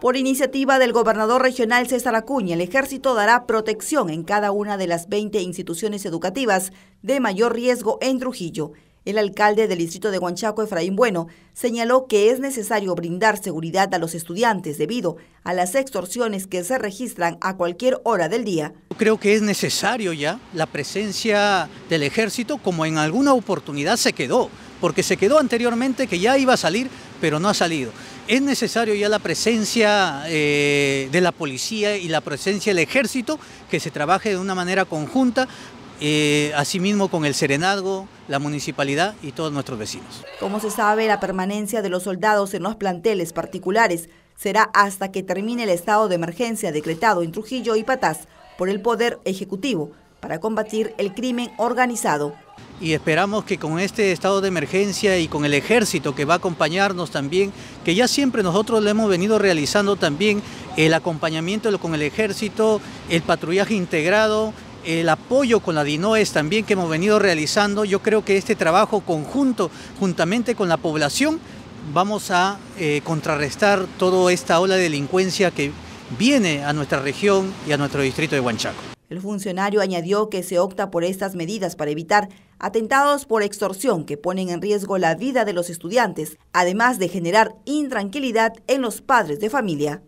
Por iniciativa del gobernador regional César Acuña, el ejército dará protección en cada una de las 20 instituciones educativas de mayor riesgo en Trujillo. El alcalde del distrito de Huanchaco, Efraín Bueno, señaló que es necesario brindar seguridad a los estudiantes debido a las extorsiones que se registran a cualquier hora del día. Creo que es necesario ya la presencia del ejército como en alguna oportunidad se quedó, porque se quedó anteriormente que ya iba a salir, pero no ha salido es necesario ya la presencia eh, de la policía y la presencia del ejército que se trabaje de una manera conjunta, eh, asimismo con el Serenazgo, la municipalidad y todos nuestros vecinos. Como se sabe, la permanencia de los soldados en los planteles particulares será hasta que termine el estado de emergencia decretado en Trujillo y Patás por el Poder Ejecutivo para combatir el crimen organizado y esperamos que con este estado de emergencia y con el ejército que va a acompañarnos también, que ya siempre nosotros le hemos venido realizando también el acompañamiento con el ejército, el patrullaje integrado, el apoyo con la DINOES también que hemos venido realizando, yo creo que este trabajo conjunto, juntamente con la población, vamos a eh, contrarrestar toda esta ola de delincuencia que viene a nuestra región y a nuestro distrito de Huanchaco. El funcionario añadió que se opta por estas medidas para evitar atentados por extorsión que ponen en riesgo la vida de los estudiantes, además de generar intranquilidad en los padres de familia.